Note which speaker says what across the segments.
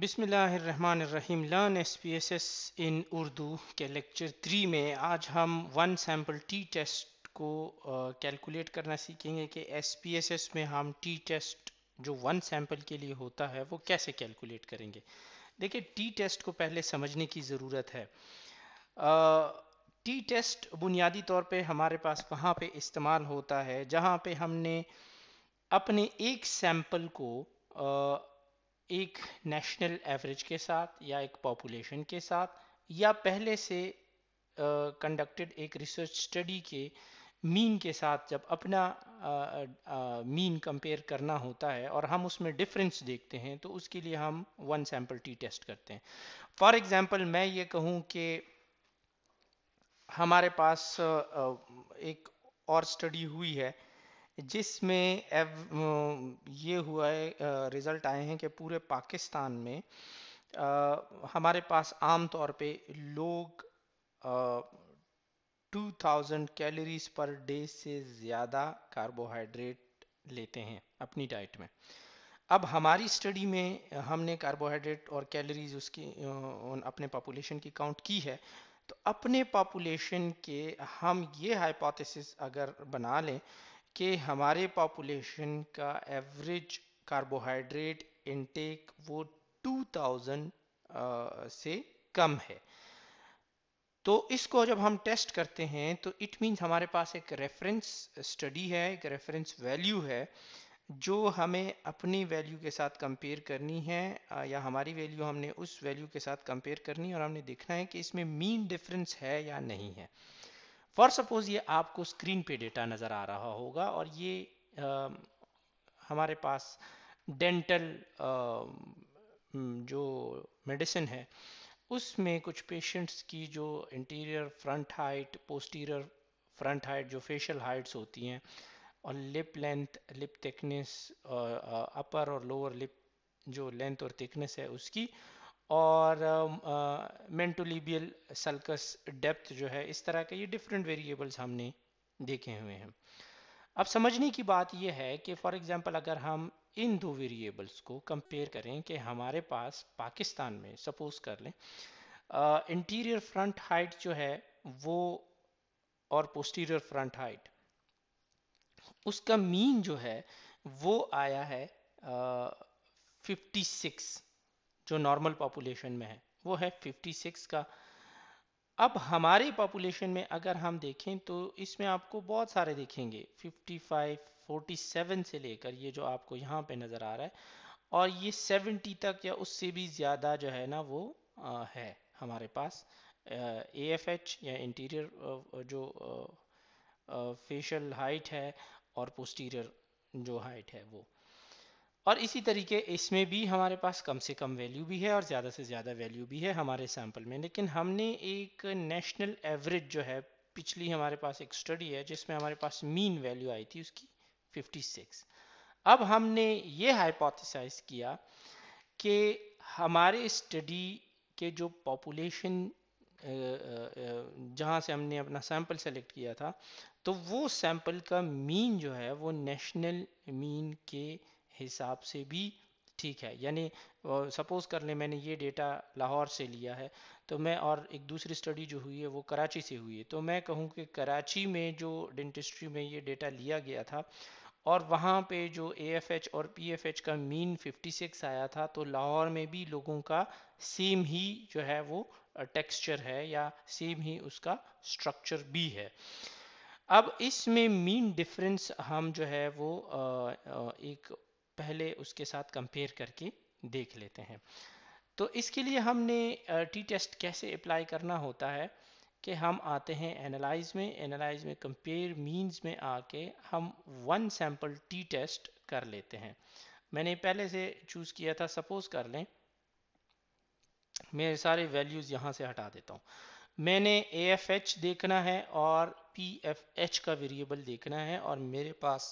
Speaker 1: बिसमीम learn S P S S in Urdu के lecture three में आज हम वन सैम्पल टी टेस्ट को कैलकुलेट uh, करना सीखेंगे कि एस पी एस एस में हम टी टेस्ट जो वन सैम्पल के लिए होता है वो कैसे कैलकुलेट करेंगे देखिए टी टेस्ट को पहले समझने की ज़रूरत है टी uh, टेस्ट बुनियादी तौर पे हमारे पास वहाँ पे इस्तेमाल होता है जहाँ पे हमने अपने एक सैम्पल को uh, एक नेशनल एवरेज के साथ या एक पॉपुलेशन के साथ या पहले से कंडक्टेड uh, एक रिसर्च स्टडी के मीन के साथ जब अपना मीन uh, कंपेयर uh, करना होता है और हम उसमें डिफरेंस देखते हैं तो उसके लिए हम वन सैम्पल टी टेस्ट करते हैं फॉर एग्जांपल मैं ये कहूँ कि हमारे पास एक और स्टडी हुई है जिसमें एव, ये हुआ है रिज़ल्ट आए हैं कि पूरे पाकिस्तान में आ, हमारे पास आम तौर पे लोग two thousand calories per day से ज़्यादा कार्बोहाइड्रेट लेते हैं अपनी डाइट में अब हमारी स्टडी में हमने कार्बोहाइड्रेट और कैलोरीज उसकी अपने पॉपुलेशन की काउंट की है तो अपने पॉपुलेशन के हम ये हाइपोथेसिस अगर बना लें कि हमारे पॉपुलेशन का एवरेज कार्बोहाइड्रेट इनटेक वो 2000 से कम है तो इसको जब हम टेस्ट करते हैं तो इट मीन्स हमारे पास एक रेफरेंस स्टडी है एक रेफरेंस वैल्यू है जो हमें अपनी वैल्यू के साथ कंपेयर करनी है या हमारी वैल्यू हमने उस वैल्यू के साथ कंपेयर करनी है और हमने देखना है कि इसमें मीन डिफरेंस है या नहीं है फॉर सपोज ये आपको स्क्रीन पे डेटा नज़र आ रहा होगा और ये आ, हमारे पास डेंटल हम्म, जो मेडिसिन है उसमें कुछ पेशेंट्स की जो interior front height posterior front height जो फेशियल हाइट्स होती हैं और lip length lip thickness upper और लोअर लिप जो लेंथ और थिकनेस है उसकी और मेंटोलीबियल सल्कस डेप्थ जो है इस तरह के ये डिफरेंट वेरिएबल्स हमने देखे हुए हैं अब समझने की बात यह है कि फॉर एग्जांपल अगर हम इन दो वेरिएबल्स को कंपेयर करें कि हमारे पास पाकिस्तान में सपोज कर लें इंटीरियर फ्रंट हाइट जो है वो और पोस्टीरियर फ्रंट हाइट उसका मीन जो है वो आया है फिफ्टी सिक्स जो नॉर्मल पॉपुलेशन में है वो है 56 का अब हमारे पॉपुलेशन में अगर हम देखें तो इसमें आपको बहुत सारे देखेंगे 55, 47 से लेकर ये जो आपको यहाँ पे नज़र आ रहा है और ये 70 तक या उससे भी ज़्यादा जो है ना वो आ, है हमारे पास ए एफ एच या इंटीरियर जो फेशियल हाइट है और पोस्टीरियर जो हाइट है वो और इसी तरीके इसमें भी हमारे पास कम से कम वैल्यू भी है और ज़्यादा से ज़्यादा वैल्यू भी है हमारे सैम्पल में लेकिन हमने एक नेशनल एवरेज जो है पिछली हमारे पास एक स्टडी है जिसमें हमारे पास मीन वैल्यू आई थी उसकी 56 अब हमने ये हाइपोथेसाइज किया कि हमारे स्टडी के जो पॉपुलेशन जहाँ से हमने अपना सैम्पल सेलेक्ट किया था तो वो सैम्पल का मीन जो है वो नेशनल मीन के हिसाब से भी ठीक है यानी सपोज कर ले मैंने ये डेटा लाहौर से लिया है तो मैं और एक दूसरी स्टडी जो हुई है वो कराची से हुई है तो मैं कहूँ कि कराची में जो डेंटिस्ट्री में ये डेटा लिया गया था और वहाँ पे जो ए और पी का मीन 56 आया था तो लाहौर में भी लोगों का सेम ही जो है वो टेक्सचर है या सेम ही उसका स्ट्रक्चर भी है अब इसमें मीन डिफरेंस हम जो है वो एक पहले उसके साथ कंपेयर करके देख लेते हैं तो इसके लिए हमने टी टेस्ट कैसे अप्लाई करना होता है कि हम आते हैं एनालाइज में एनालाइज में कंपेयर मींस में आके हम वन सैंपल टी टेस्ट कर लेते हैं मैंने पहले से चूज़ किया था सपोज कर लें मेरे सारे वैल्यूज़ यहाँ से हटा देता हूँ मैंने ए एफ एच देखना है और पी एफ एच का वेरिएबल देखना है और मेरे पास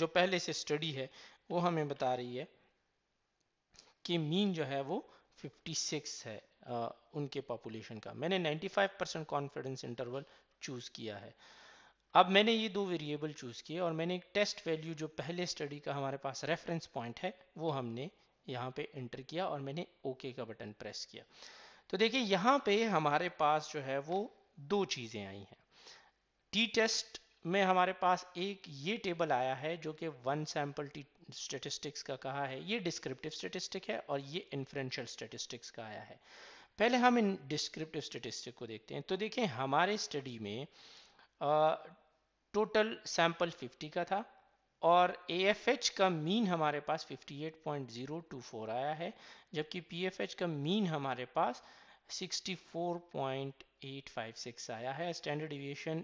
Speaker 1: जो पहले से स्टडी है वो हमें बता रही है कि मीन जो है वो 56 है आ, उनके पॉपुलेशन का मैंने 95 परसेंट कॉन्फिडेंस इंटरवल चूज किया है अब मैंने ये दो वेरिएबल चूज किए और मैंने एक टेस्ट वैल्यू जो पहले स्टडी का हमारे पास रेफरेंस पॉइंट है वो हमने यहाँ पे एंटर किया और मैंने ओके का बटन प्रेस किया तो देखिए यहाँ पे हमारे पास जो है वो दो चीजें आई हैं टी टेस्ट में हमारे पास एक ये टेबल आया है जो कि वन सैंपल स्टेटिस्टिक्स का कहा है ये डिस्क्रिप्टिव स्टेटिस्टिक है और ये इन्फ्रेंशियल स्टेटिस्टिक्स का आया है पहले हम इन डिस्क्रिप्टिव स्टेटिस्टिक को देखते हैं तो देखें हमारे स्टडी में टोटल सैम्पल 50 का था और ए का मीन हमारे पास 58.024 आया है जबकि पी का मीन हमारे पास 64.856 आया है स्टैंडर्ड डिविएशन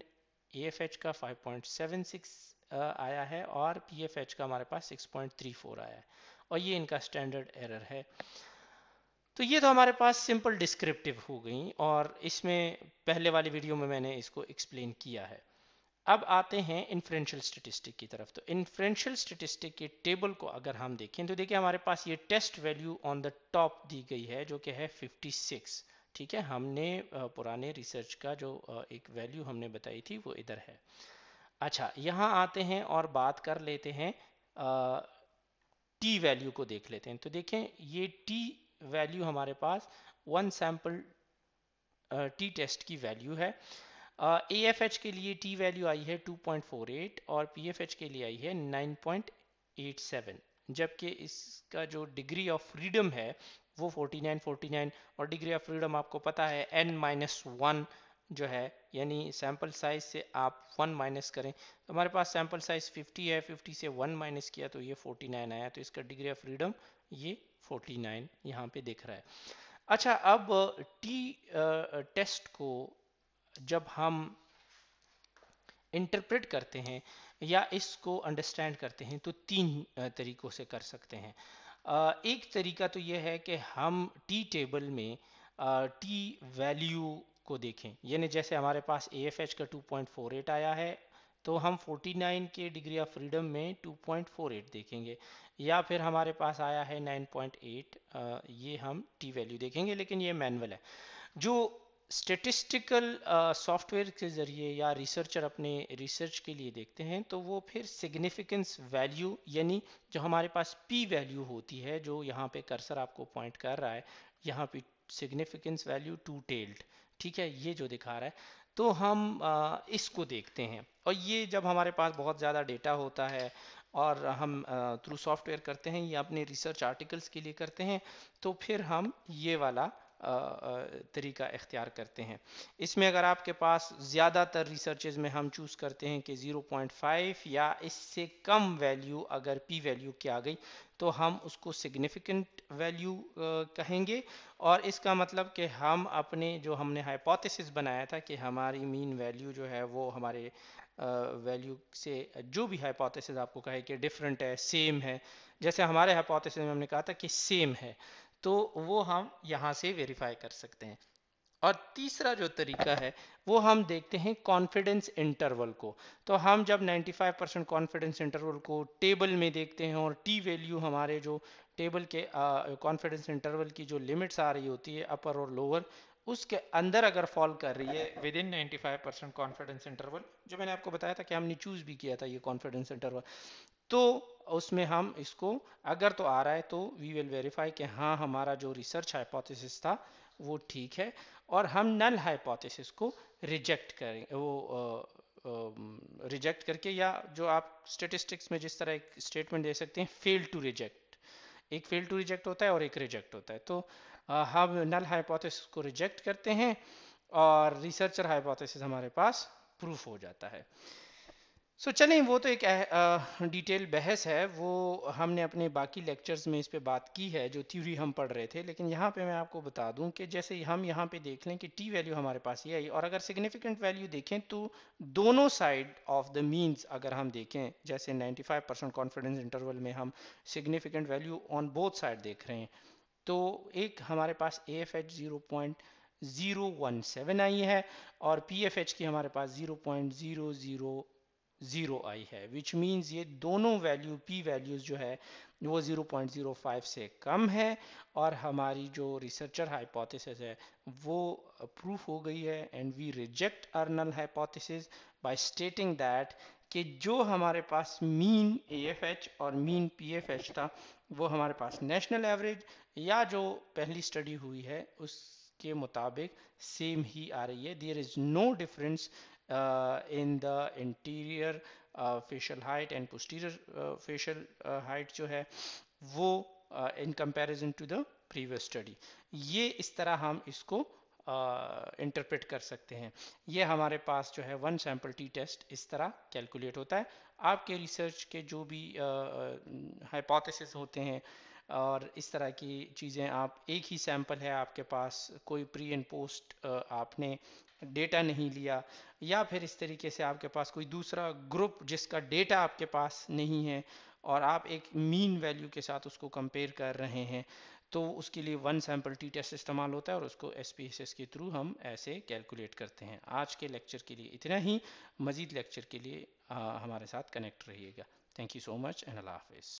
Speaker 1: ए का 5.76 uh, आया है और पी का हमारे पास 6.34 आया है और ये इनका स्टैंडर्ड एरर है तो ये तो हमारे पास सिंपल डिस्क्रिप्टिव हो गई और इसमें पहले वाली वीडियो में मैंने इसको एक्सप्लेन किया है अब आते हैं इन्फ्रेंशियल स्टेटिस्टिक की तरफ तो इन्फ्रेंशियल स्टेटिस्टिक के टेबल को अगर हम देखें तो देखिए हमारे पास ये test value on the top दी गई है जो कि है 56 ठीक है हमने पुराने रिसर्च का जो एक वैल्यू हमने बताई थी वो इधर है अच्छा यहाँ आते हैं और बात कर लेते हैं टी वैल्यू को देख लेते हैं तो देखें ये टी वैल्यू हमारे पास वन सैम्पल टी टेस्ट की वैल्यू है ए एफ एच के लिए टी वैल्यू आई है 2.48 और पी एफ एच के लिए आई है 9.87 जबकि इसका जो डिग्री ऑफ फ्रीडम है वो 49 49 और डिग्री ऑफ फ्रीडम आपको पता है एन माइनस वन जो है यानी सैम्पल साइज से आप वन माइनस करें तो हमारे पास सैम्पल साइज 50 है 50 से वन माइनस किया तो ये 49 आया तो इसका डिग्री ऑफ फ्रीडम ये 49 नाइन यहाँ पे दिख रहा है अच्छा अब टी टेस्ट को जब हम इंटरप्रेट करते हैं या इसको अंडरस्टैंड करते हैं तो तीन तरीकों से कर सकते हैं एक तरीका तो यह है कि हम टी टेबल में टी वैल्यू को देखें यानी जैसे हमारे पास ए एफ एच का 2.48 आया है तो हम 49 के डिग्री ऑफ फ्रीडम में 2.48 देखेंगे या फिर हमारे पास आया है 9.8 ये हम टी वैल्यू देखेंगे लेकिन ये मैनुअल है जो स्टेटिस्टिकल सॉफ्टवेयर uh, के ज़रिए या रिसर्चर अपने रिसर्च के लिए देखते हैं तो वो फिर सिग्निफिकेंस वैल्यू यानी जो हमारे पास पी वैल्यू होती है जो यहाँ पे कर्सर आपको पॉइंट कर रहा है यहाँ पे सिग्निफिकेंस वैल्यू टू टेल्ड ठीक है ये जो दिखा रहा है तो हम आ, uh, इसको देखते हैं और ये जब हमारे पास बहुत ज़्यादा डेटा होता है और हम थ्रू uh, सॉफ्टवेयर करते हैं या अपने रिसर्च आर्टिकल्स के लिए करते हैं तो फिर हम ये वाला तरीका इख्तियार करते हैं इसमें अगर आपके पास ज़्यादातर रिसर्चेज में हम चूज़ करते हैं कि 0.5 या इससे कम वैल्यू अगर पी वैल्यू की आ गई तो हम उसको सिग्निफिकेंट वैल्यू कहेंगे और इसका मतलब कि हम अपने जो हमने हाइपोथेसिस बनाया था कि हमारी मीन वैल्यू जो है वो हमारे वैल्यू से जो भी हाइपोथेसिस आपको कहे कि डिफरेंट है सेम है जैसे हमारे हाइपोथेसिस में हमने कहा था कि सेम है तो वो हम यहाँ से वेरीफाई कर सकते हैं और तीसरा जो तरीका है वो हम देखते हैं कॉन्फिडेंस इंटरवल को तो हम जब 95 परसेंट कॉन्फिडेंस इंटरवल को टेबल में देखते हैं और टी वैल्यू हमारे जो टेबल के कॉन्फिडेंस इंटरवल की जो लिमिट्स आ रही होती है अपर और लोअर उसके अंदर अगर फॉल कर रही है within 95 percent confidence interval जो मैंने आपको बताया था कि हमने चूज भी किया था ये कॉन्फिडेंस इंटरवल तो उसमें हम इसको अगर तो आ रहा है तो वी विल वेरीफाई कि हाँ हमारा जो रिसर्च हाइपोथेसिस था वो ठीक है और हम नल हाइपोथेसिस को रिजेक्ट करें वो रिजेक्ट करके या जो आप स्टेटिस्टिक्स में जिस तरह एक स्टेटमेंट दे सकते हैं फेल टू रिजेक्ट एक फेल टू रिजेक्ट होता है और एक रिजेक्ट होता है तो आ, हम नल हाइपोथेसिस को रिजेक्ट करते हैं और रिसर्चर हाइपोथेसिस हमारे पास प्रूफ हो जाता है सो so, चलें वो तो एक डिटेल बहस है वो हमने अपने बाकी लेक्चर्स में इस पे बात की है जो थ्योरी हम पढ़ रहे थे लेकिन यहाँ पे मैं आपको बता दूँ कि जैसे हम यहाँ पे देख लें कि टी वैल्यू हमारे पास ये आई और अगर सिग्निफिकेंट वैल्यू देखें तो दोनों साइड ऑफ द मीन्स अगर हम देखें जैसे 95% कॉन्फिडेंस इंटरवल में हम significant value on both side देख रहे हैं तो एक हमारे पास A F H zero point 0.017 आई है और पी एफ एच की हमारे पास ज़ीरो ज़ीरो आई है विच मीन्स ये दोनों वैल्यू पी वैल्यूज़ जो है वो 0.05 से कम है और हमारी जो रिसर्चर हाइपोथेसिस है वो प्रूफ हो गई है and we reject null hypothesis by stating that कि जो हमारे पास मीन एएफएच और मीन पीएफएच था वो हमारे पास नेशनल एवरेज या जो पहली स्टडी हुई है उसके मुताबिक सेम ही आ रही है there is no difference uh, in the interior facial height and posterior facial height जो है वो in comparison to the previous study ये इस तरह हम इसको इंटरप्रेट uh, कर सकते हैं ये हमारे पास जो है वन सैम्पल टी टेस्ट इस तरह कैलकुलेट होता है आपके रिसर्च के जो भी हाइपोथेसिस uh, uh होते हैं और इस तरह की चीज़ें आप एक ही सैम्पल है आपके पास कोई प्री एंड पोस्ट uh, आपने डेटा नहीं लिया या फिर इस तरीके से आपके पास कोई दूसरा ग्रुप जिसका डेटा आपके पास नहीं है और आप एक मीन वैल्यू के साथ उसको कंपेयर कर रहे हैं तो उसके लिए वन सैम्पल टी टेस्ट इस्तेमाल होता है और उसको एस पी एस एस के थ्रू हम ऐसे कैलकुलेट करते हैं आज के लेक्चर के लिए इतना ही मज़ीद लेक्चर के लिए आ, हमारे साथ कनेक्ट रहिएगा thank you so much and अल्लाह हाफिज़